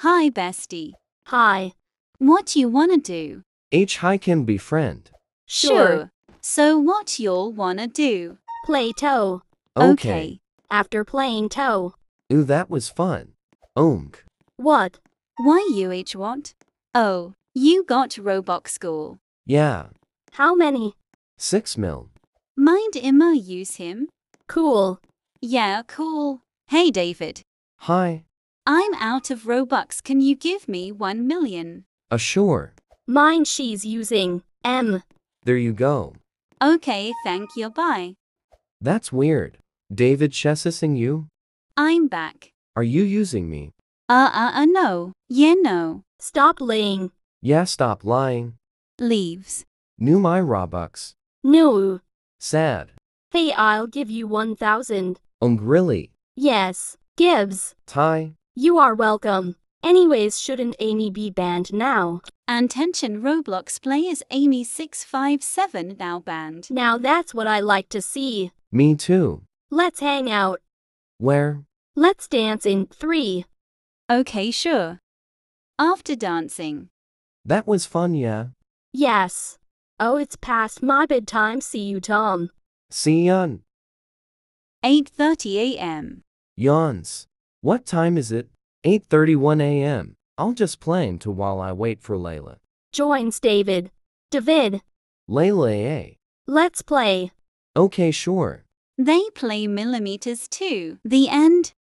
Hi, bestie. Hi. What you wanna do? H hi can be friend. Sure. So what you'll wanna do? Play toe. Okay. okay. After playing toe. Ooh, that was fun. Omg. What? Why you H what? Oh, you got Roblox school. Yeah. How many? Six mil. Mind Emma use him? Cool. Yeah, cool. Hey, David. Hi. I'm out of Robux. Can you give me 1 million? Uh, sure. Mine she's using M. There you go. Okay, thank you. Bye. That's weird. David Chessising you? I'm back. Are you using me? Uh uh uh no. Yeah no. Stop lying. Yeah, stop lying. Leaves. New my Robux. No. Sad. Hey, I'll give you 1,000. Um, really? Yes, Gibbs. Tie. You are welcome. Anyways, shouldn't Amy be banned now? And tension Roblox players Amy 657 now banned. Now that's what I like to see. Me too. Let's hang out. Where? Let's dance in three. Okay, sure. After dancing. That was fun, yeah? Yes. Oh, it's past my bedtime. See you, Tom. See you. 8.30 a.m. Yawns. What time is it? 8.31 a.m. I'll just play into while I wait for Layla. Joins David. David. Layla A. Let's play. Okay, sure. They play millimeters too. The end.